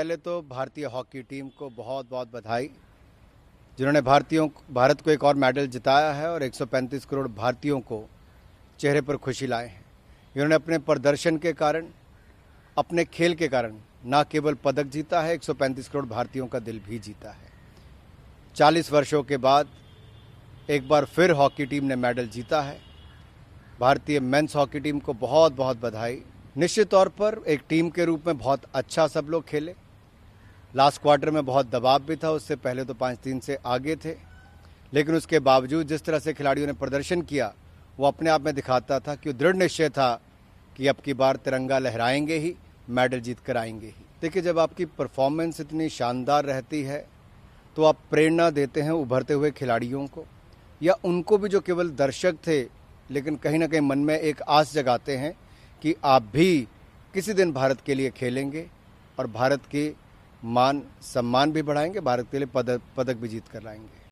पहले तो भारतीय हॉकी टीम को बहुत बहुत बधाई जिन्होंने भारतीयों भारत को एक और मेडल जिताया है और 135 करोड़ भारतीयों को चेहरे पर खुशी लाए हैं इन्होंने अपने प्रदर्शन के कारण अपने खेल के कारण न केवल पदक जीता है 135 करोड़ भारतीयों का दिल भी जीता है 40 वर्षों के बाद एक बार फिर हॉकी टीम ने मेडल जीता है भारतीय मेंस हॉकी टीम को बहुत बहुत बधाई निश्चित तौर पर एक टीम के रूप में बहुत अच्छा सब लोग खेले लास्ट क्वार्टर में बहुत दबाव भी था उससे पहले तो पाँच तीन से आगे थे लेकिन उसके बावजूद जिस तरह से खिलाड़ियों ने प्रदर्शन किया वो अपने आप में दिखाता था कि दृढ़ निश्चय था कि अब की बार तिरंगा लहराएंगे ही मेडल जीत कर आएंगे ही देखिए जब आपकी परफॉर्मेंस इतनी शानदार रहती है तो आप प्रेरणा देते हैं उभरते हुए खिलाड़ियों को या उनको भी जो केवल दर्शक थे लेकिन कहीं ना कहीं मन में एक आस जगाते हैं कि आप भी किसी दिन भारत के लिए खेलेंगे और भारत के मान सम्मान भी बढ़ाएंगे भारत के लिए पदक पदक भी जीत कर लाएंगे